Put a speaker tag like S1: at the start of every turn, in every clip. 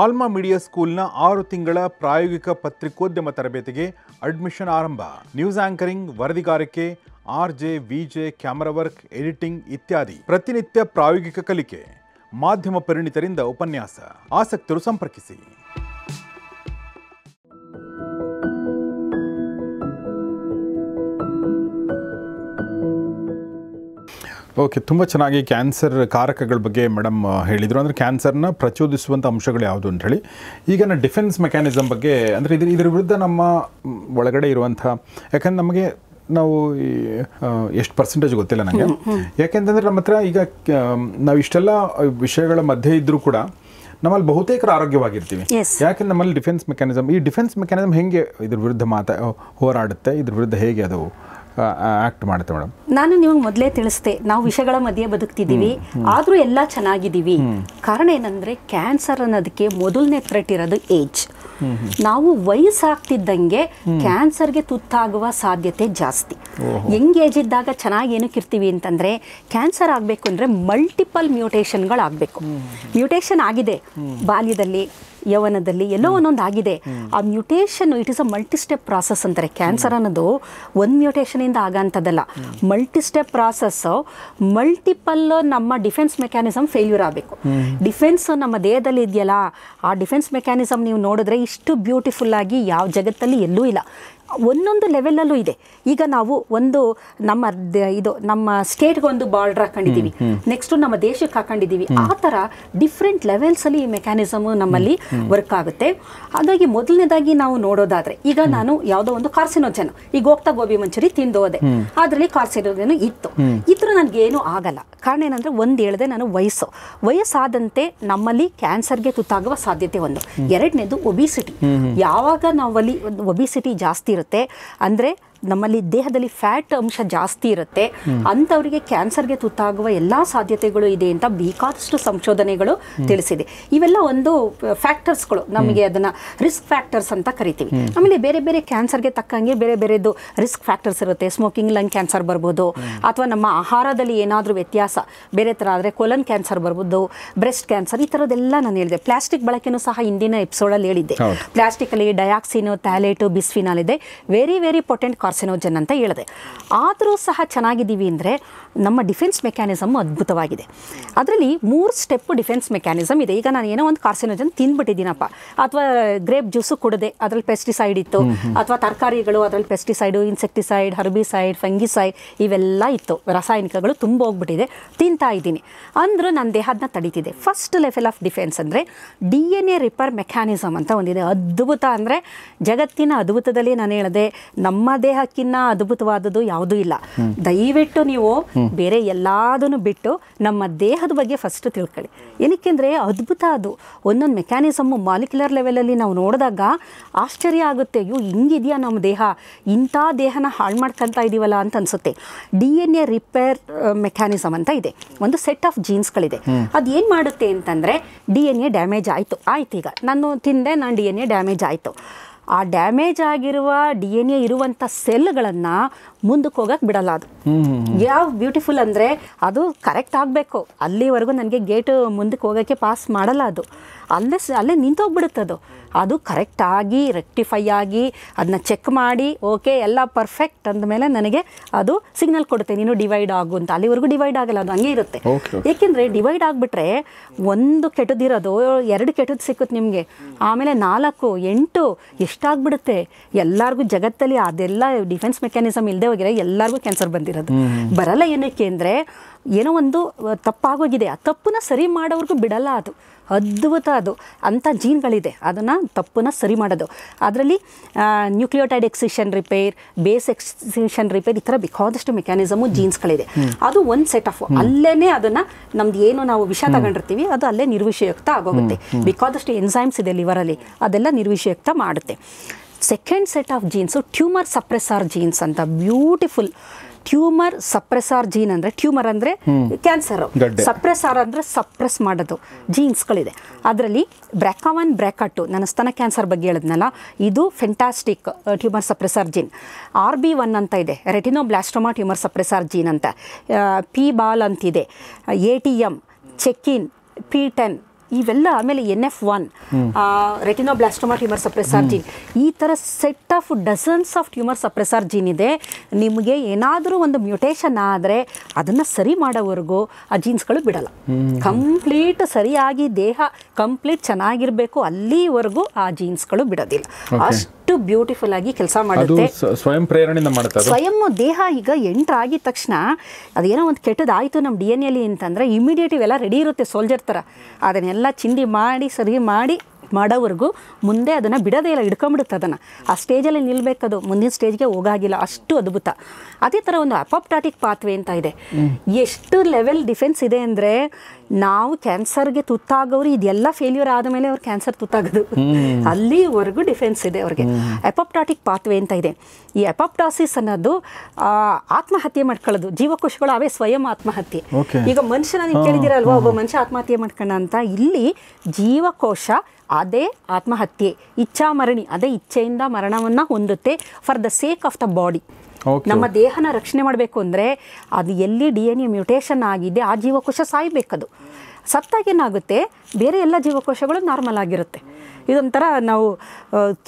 S1: alma media ಸ್ಕೂಲ್ನ ಆರು ತಿಂಗಳ ಪ್ರಾಯೋಗಿಕ ಪತ್ರಿಕೋದ್ಯಮ ತರಬೇತಿಗೆ ಅಡ್ಮಿಷನ್ ಆರಂಭ ನ್ಯೂಸ್ ಆಂಕರಿಂಗ್ ವರದಿಗಾರಿಕೆ R J VJ camera work editing ಇತ್ಯಾದಿ ಪ್ರತಿನಿತ್ಯ ಪ್ರಾಯೋಗಿಕ ಕಲಿಕೆ ಮಾಧ್ಯಮ ಪರಿಣಿತರಿಂದ ಉಪನ್ಯಾಸ ಆಸಕ್ತರು ಸಂಪರ್ಕಿಸಿ ಓಕೆ ತುಂಬ ಚೆನ್ನಾಗಿ ಕ್ಯಾನ್ಸರ್ ಕಾರಕಗಳ ಬಗ್ಗೆ ಮೇಡಮ್ ಹೇಳಿದರು ಅಂದರೆ ಕ್ಯಾನ್ಸರ್ನ ಪ್ರಚೋದಿಸುವಂಥ ಅಂಶಗಳು ಯಾವುದು ಅಂತ ಹೇಳಿ ಈಗ ಡಿಫೆನ್ಸ್ ಮೆಕ್ಯಾನಿಸಮ್ ಬಗ್ಗೆ ಅಂದರೆ ಇದ್ರ ಇದ್ರ ವಿರುದ್ಧ ನಮ್ಮ ಒಳಗಡೆ ಇರುವಂಥ ಯಾಕಂದ್ರೆ ನಮಗೆ ನಾವು ಎಷ್ಟು ಪರ್ಸೆಂಟೇಜ್ ಗೊತ್ತಿಲ್ಲ ನನಗೆ ಯಾಕೆಂತಂದರೆ ನಮ್ಮ ಹತ್ರ ಈಗ ನಾವು ಇಷ್ಟೆಲ್ಲ ವಿಷಯಗಳ ಮಧ್ಯೆ ಇದ್ದರೂ ಕೂಡ ನಮ್ಮಲ್ಲಿ ಬಹುತೇಕರ ಆರೋಗ್ಯವಾಗಿರ್ತೀವಿ ಯಾಕೆಂದ್ರೆ ನಮ್ಮಲ್ಲಿ ಡಿಫೆನ್ಸ್ ಮೆಕ್ಯಾನಿಸಮ್ ಈ ಡಿಫೆನ್ಸ್ ಮೆಕ್ಯಾನಿಸಮ್ ಹೇಗೆ ಇದ್ರ ವಿರುದ್ಧ ಮಾತಾ ಹೋರಾಡುತ್ತೆ ಇದ್ರ ವಿರುದ್ಧ ಹೇಗೆ ಅದು ಆಕ್ಟ್ ಮಾಡುತ್ತೆ ಮೇಡಮ್
S2: ನಾನು ನಿಮಗೆ ಮೊದಲೇ ತಿಳಿಸ್ದೆ ನಾವು ವಿಷಯಗಳ ಮಧ್ಯೆ ಬದುಕ್ತಿದ್ದೀವಿ ಆದರೂ ಎಲ್ಲ ಚೆನ್ನಾಗಿದ್ದೀವಿ ಕಾರಣ ಏನಂದ್ರೆ ಕ್ಯಾನ್ಸರ್ ಅನ್ನೋದಕ್ಕೆ ಮೊದಲನೇ ಥ್ರೆಟ್ ಇರೋದು ಏಜ್ ನಾವು ವಯಸ್ಸಾಗ್ತಿದ್ದಂಗೆ ಕ್ಯಾನ್ಸರ್ಗೆ ತುತ್ತಾಗುವ ಸಾಧ್ಯತೆ ಜಾಸ್ತಿ ಎಂಗ್ ಏಜ್ ಇದ್ದಾಗ ಚೆನ್ನಾಗಿ ಏನಕ್ಕೆ ಇರ್ತೀವಿ ಅಂತಂದ್ರೆ ಕ್ಯಾನ್ಸರ್ ಆಗಬೇಕು ಅಂದ್ರೆ ಮಲ್ಟಿಪಲ್ ಮ್ಯೂಟೇಷನ್ಗಳು ಆಗಬೇಕು ಮ್ಯೂಟೇಷನ್ ಆಗಿದೆ ಬಾಲ್ಯದಲ್ಲಿ ಯವನದಲ್ಲಿ ಎಲ್ಲೋ ಒಂದೊಂದು ಆಗಿದೆ ಆ mutation it is a multi step process ಅಂತಾರೆ ಕ್ಯಾನ್ಸರ್ ಅನ್ನೋದು ಒಂದು ಮ್ಯೂಟೇಷನಿಂದ ಆಗಂಥದ್ದಲ್ಲ ಮಲ್ಟಿ ಸ್ಟೆಪ್ ಪ್ರಾಸೆಸ್ ಮಲ್ಟಿಪಲ್ ನಮ್ಮ ಡಿಫೆನ್ಸ್ ಮೆಕ್ಯಾನಿಸಮ್ ಫೇಲ್ಯೂರ್ ಆಗಬೇಕು ಡಿಫೆನ್ಸ್ ನಮ್ಮ ದೇಹದಲ್ಲಿ ಇದೆಯಲ್ಲ ಆ ಡಿಫೆನ್ಸ್ ಮೆಕ್ಯಾನಿಸಮ್ ನೀವು ನೋಡಿದ್ರೆ ಇಷ್ಟು ಬ್ಯೂಟಿಫುಲ್ ಆಗಿ ಯಾವ ಜಗತ್ತಲ್ಲಿ ಎಲ್ಲೂ ಇಲ್ಲ ಒಂದೊಂದು ಲೆವೆಲಲ್ಲೂ ಇದೆ ಈಗ ನಾವು ಒಂದು ನಮ್ಮ ಇದು ನಮ್ಮ ಸ್ಟೇಟ್ಗೆ ಒಂದು ಬಾರ್ಡರ್ ಹಾಕೊಂಡಿದ್ದೀವಿ ನೆಕ್ಸ್ಟ್ ನಮ್ಮ ದೇಶಕ್ಕೆ ಹಾಕೊಂಡಿದ್ದೀವಿ ಆ ಥರ ಡಿಫ್ರೆಂಟ್ ಲೆವೆಲ್ಸಲ್ಲಿ ಈ ಮೆಕ್ಯಾನಿಸಮ್ ನಮ್ಮಲ್ಲಿ ವರ್ಕ್ ಆಗುತ್ತೆ ಹಾಗಾಗಿ ಮೊದಲನೇದಾಗಿ ನಾವು ನೋಡೋದಾದರೆ ಈಗ ನಾನು ಯಾವುದೋ ಒಂದು ಕಾರ್ಸಿನೋಜನ್ ಈಗ ಹೋಗ್ತಾ ಗೋಬಿ ಮಂಚೂರಿ ತಿಂದು ಹೋದೆ ಅದರಲ್ಲಿ ಕಾರ್ಸಿನೋಜನ್ ಇತ್ತು ಇದ್ರೂ ನನಗೇನು ಆಗಲ್ಲ ಕಾರಣ ಏನಂದರೆ ಒಂದು ಹೇಳಿದೆ ನಾನು ವಯಸ್ಸು ವಯಸ್ಸಾದಂತೆ ನಮ್ಮಲ್ಲಿ ಕ್ಯಾನ್ಸರ್ಗೆ ತುತ್ತಾಗುವ ಸಾಧ್ಯತೆ ಒಂದು ಎರಡನೇದು ಒಬಿಸಿಟಿ ಯಾವಾಗ ನಾವಲ್ಲಿ ಒಬಿಸಿಟಿ ಜಾಸ್ತಿ ಇರುತ್ತೆ ಅಂದರೆ ನಮ್ಮಲ್ಲಿ ದೇಹದಲ್ಲಿ ಫ್ಯಾಟ್ ಅಂಶ ಜಾಸ್ತಿ ಇರುತ್ತೆ ಅಂಥವರಿಗೆ ಕ್ಯಾನ್ಸರ್ಗೆ ತುತ್ತಾಗುವ ಎಲ್ಲ ಸಾಧ್ಯತೆಗಳು ಇದೆ ಅಂತ ಬೇಕಾದಷ್ಟು ಸಂಶೋಧನೆಗಳು ತಿಳಿಸಿದೆ ಇವೆಲ್ಲ ಒಂದು ಫ್ಯಾಕ್ಟರ್ಸ್ಗಳು ನಮಗೆ ಅದನ್ನು ರಿಸ್ಕ್ ಫ್ಯಾಕ್ಟರ್ಸ್ ಅಂತ ಕರಿತೀವಿ ಆಮೇಲೆ ಬೇರೆ ಬೇರೆ ಕ್ಯಾನ್ಸರ್ಗೆ ತಕ್ಕಂಗೆ ಬೇರೆ ಬೇರೆದು ರಿಸ್ಕ್ ಫ್ಯಾಕ್ಟರ್ಸ್ ಇರುತ್ತೆ ಸ್ಮೋಕಿಂಗ್ ಲಂಗ್ ಕ್ಯಾನ್ಸರ್ ಬರ್ಬೋದು ಅಥವಾ ನಮ್ಮ ಆಹಾರದಲ್ಲಿ ಏನಾದರೂ ವ್ಯತ್ಯಾಸ ಬೇರೆ ಥರ ಆದರೆ ಕೊಲನ್ ಕ್ಯಾನ್ಸರ್ ಬರ್ಬೋದು ಬ್ರೆಸ್ಟ್ ಕ್ಯಾನ್ಸರ್ ಈ ಥರದ್ದೆಲ್ಲ ನಾನು ಹೇಳಿದೆ ಪ್ಲಾಸ್ಟಿಕ್ ಬಳಕೆನೂ ಸಹ ಹಿಂದಿನ ಎಪಿಸೋಡಲ್ಲಿ ಹೇಳಿದ್ದೆ ಅಲ್ಲಿ ಡಯಾಕ್ಸಿನ್ ಟ್ಯಾಲೆಟ್ ಬಿಸ್ಫಿನಾಲ್ ಇದೆ ವೆರಿ ವೆರಿ ಪೊಟೆಂಟ್ ಕಾರ್ಸಿನೋಜನ್ ಅಂತ ಹೇಳಿದೆ ಆದರೂ ಸಹ ಚೆನ್ನಾಗಿದ್ದೀವಿ ಅಂದರೆ ನಮ್ಮ ಡಿಫೆನ್ಸ್ ಮೆಕ್ಯಾನಿಸಮ್ ಅದ್ಭುತವಾಗಿದೆ ಅದರಲ್ಲಿ ಮೂರು ಸ್ಟೆಪ್ ಡಿಫೆನ್ಸ್ ಮೆಕ್ಯಾನಿಸಮ್ ಇದೆ ಈಗ ನಾನು ಏನೋ ಒಂದು ಕಾರ್ಸಿನೋಜನ್ ತಿಂದ್ಬಿಟ್ಟಿದ್ದೀನಪ್ಪ ಅಥವಾ ಗ್ರೇಪ್ ಜ್ಯೂಸು ಕುಡದೆ ಅದರಲ್ಲಿ ಪೆಸ್ಟಿಸೈಡ್ ಇತ್ತು ಅಥವಾ ತರಕಾರಿಗಳು ಅದರಲ್ಲಿ ಪೆಸ್ಟಿಸೈಡು ಇನ್ಸೆಕ್ಟಿಸೈಡ್ ಹರ್ಬಿಸೈಡ್ ಫಂಗಿಸೈಡ್ ಇವೆಲ್ಲ ಇತ್ತು ರಾಸಾಯನಿಕಗಳು ತುಂಬ ಹೋಗ್ಬಿಟ್ಟಿದೆ ತಿಂತಾ ಇದ್ದೀನಿ ಅಂದರೂ ನನ್ನ ದೇಹದನ್ನ ತಡೀತಿದೆ ಫಸ್ಟ್ ಲೆವೆಲ್ ಆಫ್ ಡಿಫೆನ್ಸ್ ಅಂದರೆ D N A repair mechanism ಅಂತ ಒಂದಿದೆ ಅದ್ಭುತ ಅಂದರೆ ಜಗತ್ತಿನ ಅದ್ಭುತದಲ್ಲಿ ನಾನು ಹೇಳಿದೆ ನಮ್ಮ ದೇಹ ದೇಹಕ್ಕಿನ್ನ ಅದ್ಭುತವಾದದ್ದು ಯಾವುದೂ ಇಲ್ಲ ದಯವಿಟ್ಟು ನೀವು ಬೇರೆ ಎಲ್ಲದನ್ನು ಬಿಟ್ಟು ನಮ್ಮ ದೇಹದ ಬಗ್ಗೆ ಫಸ್ಟ್ ತಿಳ್ಕೊಳ್ಳಿ ಏನಕ್ಕೆಂದರೆ ಅದ್ಭುತ ಅದು ಒಂದೊಂದು ಮೆಕ್ಯಾನಿಸಮ್ ಮಾಲಿಕ್ಯುಲರ್ ಲೆವೆಲಲ್ಲಿ ನಾವು ನೋಡಿದಾಗ ಆಶ್ಚರ್ಯ ಆಗುತ್ತೆ ಅಯ್ಯೋ ಹಿಂಗಿದೆಯಾ ನಮ್ಮ ದೇಹ ಇಂಥ ದೇಹನ ಹಾಳು ಮಾಡ್ಕೊಂತ ಇದೀವಲ್ಲ ಅಂತ ಅನ್ಸುತ್ತೆ D N A repair mechanism ಅಂತ ಇದೆ ಒಂದು ಸೆಟ್ ಆಫ್ ಜೀನ್ಸ್ಗಳಿದೆ ಅದು ಏನು ಮಾಡುತ್ತೆ ಅಂತಂದ್ರೆ ಡಿ ಎನ್ ಎ ಡ್ಯಾಮೇಜ್ ಆಯಿತು ಆಯ್ತು ಈಗ ನಾನು ತಿಂದೆ ನಾನು ಡಿ ಎನ್ ಎ ಡ್ಯಾಮೇಜ್ ಆಯಿತು ಆ ಡ್ಯಾಮೇಜ್ ಆಗಿರುವ ಡಿ ಎನ್ ಎ ಇರುವಂಥ ಸೆಲ್ಗಳನ್ನು ಮುಂದಕ್ಕೆ ಹೋಗಕ್ಕೆ ಬಿಡಲ್ಲ ಅದು ಯಾವ ಬ್ಯೂಟಿಫುಲ್ ಅಂದರೆ ಅದು ಕರೆಕ್ಟ್ ಆಗಬೇಕು ಅಲ್ಲಿವರೆಗೂ ನನಗೆ ಗೇಟು ಮುಂದಕ್ಕೆ ಹೋಗೋಕ್ಕೆ ಪಾಸ್ ಮಾಡಲ್ಲ ಅದು ಅಲ್ಲೇ ಸ ಅಲ್ಲೇ ನಿಂತೋಗ್ಬಿಡುತ್ತದು ಅದು ಅದು ಕರೆಕ್ಟಾಗಿ ರೆಕ್ಟಿಫೈ ಆಗಿ ಅದನ್ನ ಚೆಕ್ ಮಾಡಿ ಓಕೆ ಎಲ್ಲ ಪರ್ಫೆಕ್ಟ್ ಅಂದಮೇಲೆ ನನಗೆ ಅದು ಸಿಗ್ನಲ್ ಕೊಡುತ್ತೆ ನೀನು ಡಿವೈಡ್ ಆಗು ಅಂತ ಅಲ್ಲಿವರೆಗೂ ಡಿವೈಡ್ ಆಗಲ್ಲ ಅದು ಹಂಗೆ ಇರುತ್ತೆ ಏಕೆಂದರೆ ಡಿವೈಡ್ ಆಗಿಬಿಟ್ರೆ ಒಂದು ಕೆಟ್ಟದಿರೋದು ಎರಡು ಕೆಟ್ಟದ್ದು ಸಿಕ್ಕುತ್ತೆ ನಿಮಗೆ ಆಮೇಲೆ ನಾಲ್ಕು ಎಂಟು ಎಷ್ಟಾಗ್ಬಿಡುತ್ತೆ ಎಲ್ಲರಿಗೂ ಜಗತ್ತಲ್ಲಿ ಅದೆಲ್ಲ ಡಿಫೆನ್ಸ್ ಮೆಕ್ಯಾನಿಸಮ್ ಇಲ್ಲದೆ ಹೋಗಿರೋ ಎಲ್ಲರಿಗೂ ಕ್ಯಾನ್ಸರ್ ಬಂದಿರೋದು ಬರಲ್ಲ ಏನಕ್ಕೆ ಅಂದರೆ ಏನೋ ಒಂದು ತಪ್ಪಾಗೋಗಿದೆ ಆ ತಪ್ಪನ್ನ ಸರಿ ಮಾಡೋವ್ರಿಗೂ ಬಿಡಲ್ಲ ಅದು ಅದ್ಭುತ ಅದು ಅಂಥ ಜೀನ್ಗಳಿದೆ ಅದನ್ನು ತಪ್ಪನ್ನು ಸರಿ ಮಾಡೋದು ಅದರಲ್ಲಿ nucleotide excision repair base excision repair ಈ ಥರ ಬೇಕಾದಷ್ಟು ಮೆಕ್ಯಾನಿಸಮು ಜೀನ್ಸ್ಗಳಿದೆ ಅದು ಒಂದು ಸೆಟ್ ಆಫ್ ಅಲ್ಲೇ ಅದನ್ನು ನಮ್ದು ಏನು ನಾವು ವಿಷ ತಗೊಂಡಿರ್ತೀವಿ ಅದು ಅಲ್ಲೇ ನಿರ್ವಿಷಯುಕ್ತ ಆಗೋಗುತ್ತೆ ಬೇಕಾದಷ್ಟು ಎನ್ಸೈಮ್ಸ್ ಇದೆ ಲಿವರಲ್ಲಿ ಅದೆಲ್ಲ ನಿರ್ವಿಷಯುಕ್ತ ಮಾಡುತ್ತೆ second set of genes tumour suppressor genes ಅಂತ ಬ್ಯೂಟಿಫುಲ್ ಟ್ಯೂಮರ್ ಸಪ್ರೆಸಾರ್ ಜೀನ್ ಅಂದರೆ ಟ್ಯೂಮರ್ ಅಂದರೆ ಕ್ಯಾನ್ಸರ್ ಸಪ್ರೆಸಾರ್ ಅಂದ್ರೆ ಸಪ್ರೆಸ್ ಮಾಡೋದು ಜೀನ್ಸ್ಗಳಿದೆ ಅದರಲ್ಲಿ ಬ್ರ್ಯಾಕಾ ಒನ್ ಬ್ರ್ಯಾಕಾ ಟು ನಾನು ಸ್ತನ ಕ್ಯಾನ್ಸರ್ ಬಗ್ಗೆ ಹೇಳಿದ್ನಲ್ಲ ಇದು fantastic tumour suppressor gene R B one ಅಂತ ಇದೆ ರೆಟಿನೋ ಟ್ಯೂಮರ್ ಸಪ್ರೆಸಾರ್ ಜೀನ್ ಅಂತ ಪಿ uh, ಬಾಲ್ ಅಂತಿದೆ A T M check in P ten ಇವೆಲ್ಲ ಆಮೇಲೆ N F one retinoblastoma tumour suppressor gene ಈ ಥರ set of dozens of tumour suppressor gene ಇದೆ ನಿಮಗೆ ಏನಾದರೂ ಒಂದು ಮ್ಯೂಟೇಷನ್ ಆದರೆ ಅದನ್ನು ಸರಿ ಮಾಡೋವರೆಗೂ ಆ ಜೀನ್ಸ್ಗಳು ಬಿಡಲ್ಲ ಕಂಪ್ಲೀಟ್ ಸರಿಯಾಗಿ ದೇಹ ಕಂಪ್ಲೀಟ್ ಚೆನ್ನಾಗಿರಬೇಕು ಅಲ್ಲಿವರೆಗೂ ಆ ಜೀನ್ಸ್ಗಳು ಬಿಡೋದಿಲ್ಲ ಅಷ್ಟು ಬ್ಯೂಟಿಫುಲ್ ಆಗಿ ಕೆಲಸ ಮಾಡುತ್ತೆ
S1: ಸ್ವಯಂ ಪ್ರೇರಣೆಯಿಂದ ಮಾಡುತ್ತೆ ಸ್ವಯಂ
S2: ದೇಹ ಈಗ ಎಂಟರ್ ಆಗಿದ ತಕ್ಷಣ ಅದೇನೋ ಒಂದು ಕೆಟ್ಟದಾಯಿತು ನಮ್ಮ ಡಿ ಎನ್ ಎಲಿ ಅಂತಂದರೆ ಇಮಿಡಿಯೇಟ್ ಇವೆಲ್ಲ ರೆಡಿ ಇರುತ್ತೆ ಸೋಲ್ಜರ್ ಥರ ಅದನ್ನೆಲ್ಲ ಚಿಂಡಿ ಮಾಡಿ ಸರಿ ಮಾಡಿ ಮಾಡೋವರೆಗೂ ಮುಂದೆ ಅದನ್ನು ಬಿಡೋದೇ ಇಲ್ಲ ಹಿಡ್ಕೊಂಡ್ಬಿಡುತ್ತೆ ಅದನ್ನು ಆ ಸ್ಟೇಜಲ್ಲಿ ನಿಲ್ಬೇಕದು ಮುಂದಿನ ಸ್ಟೇಜ್ಗೆ ಹೋಗಾಗಿಲ್ಲ ಅಷ್ಟು ಅದ್ಭುತ ಅದೇ ಥರ ಒಂದು ಅಪಾಪ್ಟಾಟಿಕ್ ಪಾತ್ವೆ ಅಂತ ಇದೆ ಎಷ್ಟು ಲೆವೆಲ್ ಡಿಫೆನ್ಸ್ ಇದೆ ಅಂದರೆ ನಾವು ಕ್ಯಾನ್ಸರ್ಗೆ ತುತ್ತಾಗೋರು ಇದೆಲ್ಲ ಫೇಲ್ಯೂರ್ ಮೇಲೆ ಅವ್ರು ಕ್ಯಾನ್ಸರ್ ತುತ್ತಾಗೋದು ಅಲ್ಲಿವರೆಗೂ ಡಿಫೆನ್ಸ್ ಇದೆ ಅವ್ರಿಗೆ ಎಪಾಪ್ಟಾಟಿಕ್ ಪಾತ್ವೆ ಅಂತ ಇದೆ ಈ ಎಪಾಪ್ಟಾಸಿಸ್ ಅನ್ನೋದು ಆತ್ಮಹತ್ಯೆ ಮಾಡ್ಕೊಳ್ಳೋದು ಜೀವಕೋಶಗಳು ಅವೇ ಸ್ವಯಂ ಆತ್ಮಹತ್ಯೆ ಈಗ ಮನುಷ್ಯನ ನೀವು ಕೇಳಿದಿರಲ್ವಾ ಒಬ್ಬ ಮನುಷ್ಯ ಆತ್ಮಹತ್ಯೆ ಮಾಡ್ಕೊಂಡ ಅಂತ ಇಲ್ಲಿ ಜೀವಕೋಶ ಅದೇ ಆತ್ಮಹತ್ಯೆ ಇಚ್ಛಾ ಮರಣಿ ಅದೇ ಇಚ್ಛೆಯಿಂದ ಮರಣವನ್ನು ಹೊಂದುತ್ತೆ for the sake of the body ನಮ್ಮ ದೇಹನ ರಕ್ಷಣೆ ಮಾಡಬೇಕು ಅಂದರೆ ಅದು ಎಲ್ಲಿ ಡಿ ಎನ್ ಎ ಮ್ಯೂಟೇಷನ್ ಆಗಿದೆ ಆ ಜೀವಕೋಶ ಸಾಯ್ಬೇಕದು ಸತ್ತಾಗೇನಾಗುತ್ತೆ ಬೇರೆ ಎಲ್ಲ ಜೀವಕೋಶಗಳು ನಾರ್ಮಲ್ ಆಗಿರುತ್ತೆ ಇದೊಂಥರ ನಾವು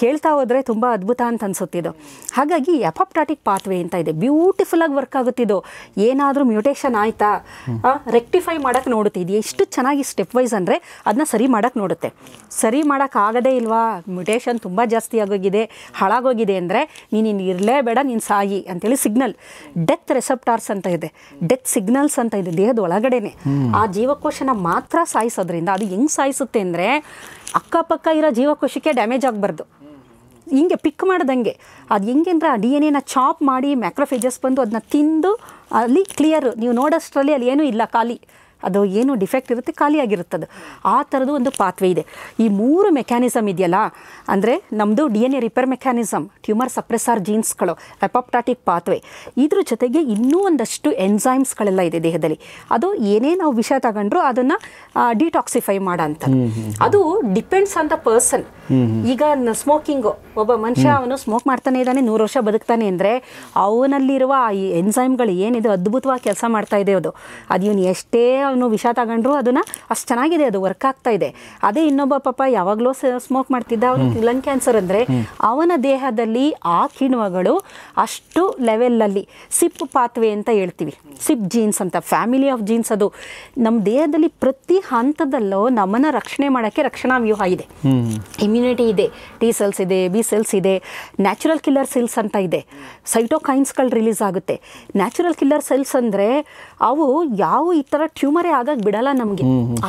S2: ಕೇಳ್ತಾ ಹೋದರೆ ತುಂಬ ಅದ್ಭುತ ಅಂತ ಇದು ಹಾಗಾಗಿ ಎಪಾಪ್ಟಾಟಿಕ್ ಪಾತ್ವೆ ಅಂತ ಇದೆ ಬ್ಯೂಟಿಫುಲ್ಲಾಗಿ ವರ್ಕ್ ಆಗುತ್ತಿದ್ದು ಏನಾದರೂ ಮ್ಯೂಟೇಷನ್ ಆಯಿತಾ ರೆಕ್ಟಿಫೈ ಮಾಡೋಕ್ಕೆ ನೋಡುತ್ತೆ ಇದು ಎಷ್ಟು ಚೆನ್ನಾಗಿ ಸ್ಟೆಪ್ ವೈಸ್ ಅಂದರೆ ಅದನ್ನ ಸರಿ ಮಾಡೋಕ್ಕೆ ನೋಡುತ್ತೆ ಸರಿ ಮಾಡೋಕ್ಕಾಗದೇ ಇಲ್ವಾ ಮ್ಯೂಟೇಷನ್ ತುಂಬ ಜಾಸ್ತಿ ಆಗೋಗಿದೆ ಹಾಳಾಗೋಗಿದೆ ಅಂದರೆ ನೀನು ಇನ್ನು ಇರಲೇಬೇಡ ನೀನು ಸಾಯಿ ಅಂತೇಳಿ ಸಿಗ್ನಲ್ ಡೆತ್ ರೆಸೆಪ್ಟಾರ್ಸ್ ಅಂತ ಇದೆ ಡೆತ್ ಸಿಗ್ನಲ್ಸ್ ಅಂತ ಇದೆ ದೇಹದ ಒಳಗಡೆನೆ ಆ ಜೀವಕೋಶನ ಮಾತ್ರ ಸಾಯಿಸೋದ್ರಿಂದ ಅದು ಹೆಂಗೆ ಸಾಯಿಸುತ್ತೆ ಅಂದರೆ ಅಕ್ಕಪಕ್ಕ ಇರೋ ಜೀವಕೋಶಕ್ಕೆ ಡ್ಯಾಮೇಜ್ ಆಗಬಾರ್ದು ಹಿಂಗೆ ಪಿಕ್ ಮಾಡ್ದಂಗೆ ಅದು ಹೆಂಗೆ ಅಂದರೆ ಆ ಡಿ ಎನ್ ಎನ ಚಾಪ್ ಮಾಡಿ ಮ್ಯಾಕ್ರೋಫೇಜಸ್ ಬಂದು ಅದನ್ನ ತಿಂದು ಅಲ್ಲಿ ಕ್ಲಿಯರ್ ನೀವು ನೋಡೋಷ್ಟರಲ್ಲಿ ಅಲ್ಲಿ ಏನೂ ಇಲ್ಲ ಖಾಲಿ ಅದು ಏನು ಡಿಫೆಕ್ಟ್ ಇರುತ್ತೆ ಖಾಲಿಯಾಗಿರುತ್ತದು ಆ ಥರದ್ದು ಒಂದು ಪಾತ್ವೆ ಇದೆ ಈ ಮೂರು ಮೆಕ್ಯಾನಿಸಮ್ ಇದೆಯಲ್ಲ ಅಂದರೆ ನಮ್ಮದು D N A repair mechanism tumour suppressor ಜೀನ್ಸ್ಗಳು ಎಪಾಪ್ಟಾಟಿಕ್ ಪಾತ್ವೆ ಇದ್ರ ಜೊತೆಗೆ ಇನ್ನೂ ಒಂದಷ್ಟು ಎನ್ಸೈಮ್ಸ್ಗಳೆಲ್ಲ ಇದೆ ದೇಹದಲ್ಲಿ ಅದು ಏನೇ ನಾವು ವಿಷ ತಗೊಂಡ್ರು ಅದನ್ನು ಡಿಟಾಕ್ಸಿಫೈ ಮಾಡೋ ಅಂತ ಅದು ಡಿಪೆಂಡ್ಸ್ ಆನ್ ದ ಪರ್ಸನ್ ಈಗ ಸ್ಮೋಕಿಂಗು ಒಬ್ಬ ಮನುಷ್ಯ ಅವನು ಸ್ಮೋಕ್ ಮಾಡ್ತಾನೆ ಇದ್ದಾನೆ ನೂರು ವರ್ಷ ಬದುಕ್ತಾನೆ ಅಂದರೆ ಅವನಲ್ಲಿರುವ ಈ ಎನ್ಸೈಮ್ಗಳು ಏನಿದೆ ಅದ್ಭುತವಾಗಿ ಕೆಲಸ ಮಾಡ್ತಾ ಇದೆ ಅದು ಅದು ಇವನು ಎಷ್ಟೇ ಅವನು ವಿಷ ತಗೊಂಡ್ರು ಅದನ್ನು ಅಷ್ಟು ಚೆನ್ನಾಗಿದೆ ಅದು ವರ್ಕ್ ಆಗ್ತಾ ಇದೆ ಅದೇ ಇನ್ನೊಬ್ಬ ಪಾಪ ಯಾವಾಗಲೂ ಸ್ಮೋಕ್ ಮಾಡ್ತಿದ್ದ ಅವನು ಲಂಗ್ ಕ್ಯಾನ್ಸರ್ ಅಂದರೆ ಅವನ ದೇಹದಲ್ಲಿ ಆ ಕಿಣ್ವಗಳು ಅಷ್ಟು ಲೆವೆಲಲ್ಲಿ ಸಿಪ್ ಪಾತ್ವೆ ಅಂತ ಹೇಳ್ತೀವಿ ಸಿಪ್ ಜೀನ್ಸ್ ಅಂತ ಫ್ಯಾಮಿಲಿ ಆಫ್ ಜೀನ್ಸ್ ಅದು ನಮ್ಮ ದೇಹದಲ್ಲಿ ಪ್ರತಿ ಹಂತದಲ್ಲೂ ನಮ್ಮನ್ನು ರಕ್ಷಣೆ ಮಾಡೋಕ್ಕೆ ರಕ್ಷಣಾ ವ್ಯೂಹ ಇದೆ ಇಮ್ಯುನಿಟಿ ಇದೆ ಟಿ ಸೆಲ್ಸ್ ಇದೆ ಬಿ ಸೆಲ್ಸ್ ಇದೆ ನ್ಯಾಚುರಲ್ ಕಿಲ್ಲರ್ ಸೆಲ್ಸ್ ಅಂತ ಇದೆ ಸೈಟೋಕೈನ್ಸ್ಗಳು ರಿಲೀಸ್ ಆಗುತ್ತೆ ನ್ಯಾಚುರಲ್ ಕಿಲ್ಲರ್ ಸೆಲ್ಸ್ ಅಂದರೆ ಅವು ಯಾವ ಈ ಥರ ಟ್ಯೂಮರೇ ಆಗಕ್ಕೆ ಬಿಡಲ್ಲ ನಮಗೆ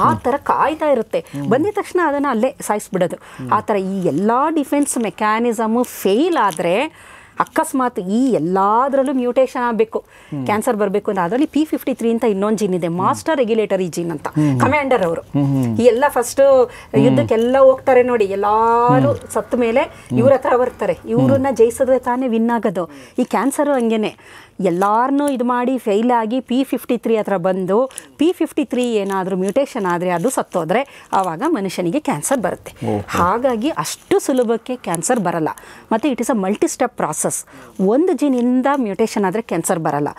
S2: ಆ ಥರ ಕಾಯ್ತಾ ಇರುತ್ತೆ ಬಂದಿದ ತಕ್ಷಣ ಅದನ್ನು ಅಲ್ಲೇ ಸಾಯಿಸ್ಬಿಡೋದು ಆ ಥರ ಈ ಎಲ್ಲ ಡಿಫೆನ್ಸ್ ಮೆಕ್ಯಾನಿಸಮು ಫೇಲ್ ಆದರೆ ಅಕಸ್ಮಾತ್ ಈ ಎಲ್ಲದರಲ್ಲೂ ಮ್ಯೂಟೇಷನ್ ಆಗಬೇಕು ಕ್ಯಾನ್ಸರ್ ಬರಬೇಕು ಅಂದ್ರೆ ಅದರಲ್ಲಿ ಪಿ ಫಿಫ್ಟಿ ತ್ರೀ ಅಂತ ಇನ್ನೊಂದು ಜೀನ್ ಇದೆ ಮಾಸ್ಟರ್ ಈ ಜೀನ್ ಅಂತ ಕಮಾಂಡರ್ ಅವರು ಈ ಎಲ್ಲ ಫಸ್ಟ್ ಯುದ್ಧಕ್ಕೆಲ್ಲ ಹೋಗ್ತಾರೆ ನೋಡಿ ಎಲ್ಲರೂ ಸತ್ತ ಮೇಲೆ ಇವ್ರ ಹತ್ರ ಬರ್ತಾರೆ ಇವ್ರನ್ನ ಜಯಿಸಿದ್ರೆ ತಾನೇ ವಿನ್ ಆಗೋದು ಈ ಕ್ಯಾನ್ಸರ್ ಹಂಗೇನೆ ಎಲ್ಲಾರನ್ನೂ ಇದು ಮಾಡಿ ಫೇಲ್ ಆಗಿ ಪಿ ಫಿಫ್ಟಿ ತ್ರೀ ಹತ್ರ ಬಂದು ಪಿ ಫಿಫ್ಟಿ ತ್ರೀ ಏನಾದರೂ ಮ್ಯೂಟೇಷನ್ ಆದರೆ ಅದು ಸತ್ತೋದ್ರೆ ಆವಾಗ ಮನುಷ್ಯನಿಗೆ ಕ್ಯಾನ್ಸರ್ ಬರುತ್ತೆ ಹಾಗಾಗಿ ಅಷ್ಟು ಸುಲಭಕ್ಕೆ ಕ್ಯಾನ್ಸರ್ ಬರಲ್ಲ ಮತ್ತು it is a multi step process ಒಂದು ಜೀನಿಂದ ಮ್ಯೂಟೇಷನ್ ಆದರೆ ಕ್ಯಾನ್ಸರ್ ಬರಲ್ಲ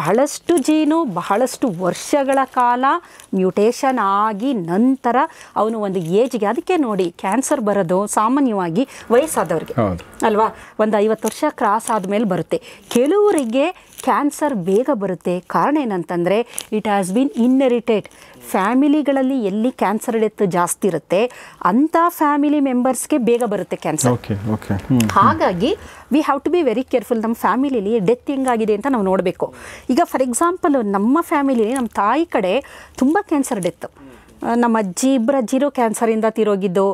S2: ಬಹಳಷ್ಟು ಜೀನು ಬಹಳಷ್ಟು ವರ್ಷಗಳ ಕಾಲ ಮ್ಯೂಟೇಷನ್ ಆಗಿ ನಂತರ ಅವನು ಒಂದು ಏಜ್ಗೆ ಅದಕ್ಕೆ ನೋಡಿ ಕ್ಯಾನ್ಸರ್ ಬರೋದು ಸಾಮಾನ್ಯವಾಗಿ ವಯಸ್ಸಾದವ್ರಿಗೆ ಅಲ್ವಾ ಒಂದು ಐವತ್ತು ವರ್ಷ ಕ್ರಾಸ್ ಆದಮೇಲೆ ಬರುತ್ತೆ ಕೆಲವರಿಗೆ ಕ್ಯಾನ್ಸರ್ ಬೇಗ ಬರುತ್ತೆ ಕಾರಣ ಏನಂತಂದರೆ ಇಟ್ ಹ್ಯಾಸ್ ಬಿನ್ ಇನ್ನೆರಿಟೆಡ್ ಫ್ಯಾಮಿಲಿಗಳಲ್ಲಿ ಎಲ್ಲಿ ಕ್ಯಾನ್ಸರ್ ಡೆತ್ ಜಾಸ್ತಿ ಇರುತ್ತೆ ಅಂಥ ಫ್ಯಾಮಿಲಿ ಮೆಂಬರ್ಸ್ಗೆ ಬೇಗ ಬರುತ್ತೆ ಕ್ಯಾನ್ಸರ್ ಹಾಗಾಗಿ we have to be very careful ನಮ್ಮ ಫ್ಯಾಮಿಲಿಲಿ ಡೆತ್ ಹೆಂಗಾಗಿದೆ ಅಂತ ನಾವು ನೋಡಬೇಕು ಈಗ ಫಾರ್ ಎಕ್ಸಾಂಪಲ್ ನಮ್ಮ ಫ್ಯಾಮಿಲಿಲಿ ನಮ್ಮ ತಾಯಿ ಕಡೆ ತುಂಬ ಕ್ಯಾನ್ಸರ್ ಡೆತ್ ನಮ್ಮ ಅಜ್ಜಿ ಇಬ್ಬರ ಅಜ್ಜಿರೋ ಕ್ಯಾನ್ಸರಿಂದ ತಿರೋಗಿದ್ದು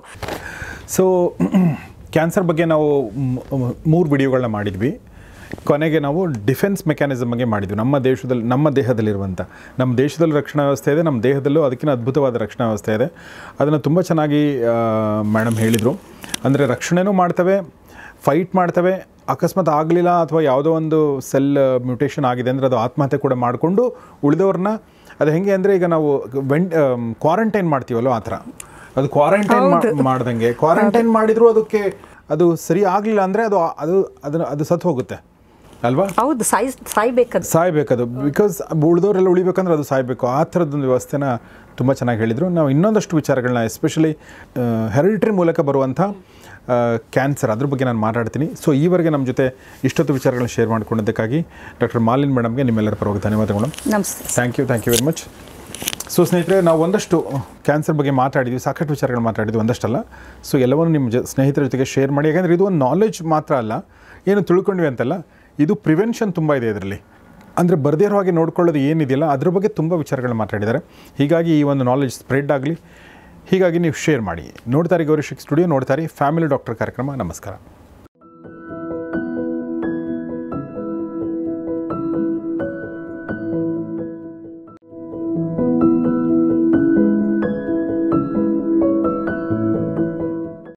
S1: ಸೊ ಕ್ಯಾನ್ಸರ್ ಬಗ್ಗೆ ನಾವು ಮೂರು ವಿಡಿಯೋಗಳನ್ನ ಮಾಡಿದ್ವಿ ಕೊನೆಗೆ ನಾವು ಡಿಫೆನ್ಸ್ ಮೆಕ್ಯಾನಿಸಮ್ ಬಗ್ಗೆ ಮಾಡಿದ್ವಿ ನಮ್ಮ ದೇಶದಲ್ಲಿ ನಮ್ಮ ದೇಹದಲ್ಲಿರುವಂಥ ನಮ್ಮ ದೇಶದಲ್ಲಿ ರಕ್ಷಣಾ ವ್ಯವಸ್ಥೆ ಇದೆ ನಮ್ಮ ದೇಹದಲ್ಲೂ ಅದಕ್ಕಿಂತ ಅದ್ಭುತವಾದ ರಕ್ಷಣಾ ವ್ಯವಸ್ಥೆ ಇದೆ ಅದನ್ನು ತುಂಬ ಚೆನ್ನಾಗಿ ಮೇಡಮ್ ಹೇಳಿದರು ಅಂದರೆ ರಕ್ಷಣೆನೂ ಮಾಡ್ತವೆ ಫೈಟ್ ಮಾಡ್ತವೆ ಅಕಸ್ಮಾತ್ ಆಗಲಿಲ್ಲ ಅಥವಾ ಯಾವುದೋ ಒಂದು ಸೆಲ್ ಮ್ಯೂಟೇಷನ್ ಆಗಿದೆ ಅಂದರೆ ಅದು ಆತ್ಮಹತ್ಯೆ ಕೂಡ ಮಾಡಿಕೊಂಡು ಉಳಿದವ್ರನ್ನ ಅದು ಹೆಂಗೆ ಅಂದರೆ ಈಗ ನಾವು ವೆಂಟ್ ಕ್ವಾರಂಟೈನ್ ಮಾಡ್ತೀವಲ್ಲ ಆ ಥರ ಅದು ಕ್ವಾರಂಟೈನ್ ಮಾಡ್ದಂಗೆ ಕ್ವಾರಂಟೈನ್ ಮಾಡಿದರೂ ಅದಕ್ಕೆ ಅದು ಸರಿ ಆಗಲಿಲ್ಲ ಅಂದರೆ ಅದು ಅದು ಅದನ್ನು ಅದು ಸತ್ತು ಹೋಗುತ್ತೆ ಅಲ್ವಾ ಹೌದು ಸಾಯ್ ಸಾಯ್ಬೇಕದು ಸಾಯ್ಬೇಕದು ಬಿಕಾಸ್ ಉಳಿದವರೆಲ್ಲ ಉಳಿಬೇಕಂದ್ರೆ ಅದು ಸಾಯ್ಬೇಕು ಆ ಥರದ್ದೊಂದು ವ್ಯವಸ್ಥೆನ ತುಂಬ ಚೆನ್ನಾಗಿ ಹೇಳಿದರು ನಾವು ಇನ್ನೊಂದಷ್ಟು ವಿಚಾರಗಳನ್ನ ಎಸ್ಪೆಷಲಿ ಹೆರಿಟ್ರಿ ಮೂಲಕ ಬರುವಂಥ ಕ್ಯಾನ್ಸರ್ ಅದ್ರ ಬಗ್ಗೆ ನಾನು ಮಾತಾಡ್ತೀನಿ ಸೊ ಈವರೆಗೆ ನಮ್ಮ ಜೊತೆ ಇಷ್ಟೊತ್ತು ವಿಚಾರಗಳನ್ನ ಶೇರ್ ಮಾಡಿಕೊಂಡಿದ್ದಕ್ಕಾಗಿ ಡಾಕ್ಟರ್ ಮಾಲಿನ್ ಮೇಡಮ್ಗೆ ನಿಮ್ಮೆಲ್ಲರ ಪರವಾಗಿ ಧನ್ಯವಾದಗಳು madam thank you thank you very much so ಸ್ನೇಹಿತರೆ ನಾವು ಒಂದಷ್ಟು ಕ್ಯಾನ್ಸರ್ ಬಗ್ಗೆ ಮಾತಾಡಿದ್ವಿ ಸಾಕಷ್ಟು ವಿಚಾರಗಳು ಮಾತಾಡಿದ್ವಿ ಒಂದಷ್ಟಲ್ಲ ಸೊ ಎಲ್ಲವನ್ನು ನಿಮ್ಮ ಸ್ನೇಹಿತರ ಜೊತೆಗೆ ಶೇರ್ ಮಾಡಿ ಯಾಕಂದರೆ ಇದು ಒಂದು ನಾಲೆಜ್ ಮಾತ್ರ ಅಲ್ಲ ಏನು ತಿಳ್ಕೊಂಡ್ವಿ ಅಂತಲ್ಲ ಇದು ಪ್ರಿವೆನ್ಷನ್ ತುಂಬ ಇದೆ ಇದರಲ್ಲಿ ಅಂದರೆ ಬರದೇ ಇರೋ ಹಾಗೆ ನೋಡ್ಕೊಳ್ಳೋದು ಏನಿದೆಯಲ್ಲ ಅದ್ರ ಬಗ್ಗೆ ತುಂಬ ವಿಚಾರಗಳು ಮಾತಾಡಿದ್ದಾರೆ ಹೀಗಾಗಿ ಈ ಒಂದು ನಾಲೆಜ್ ಸ್ಪ್ರೆಡ್ ಆಗಲಿ ಹೀಗಾಗಿ ನೀವು ಶೇರ್ ಮಾಡಿ ನೋಡ್ತಾರೆ ಗೌರಿಶಿಕ್ ಸ್ಟುಡಿಯೋ ನೋಡ್ತಾರೆ ಫ್ಯಾಮಿಲಿ ಡಾಕ್ಟರ್ ಕಾರ್ಯಕ್ರಮ ನಮಸ್ಕಾರ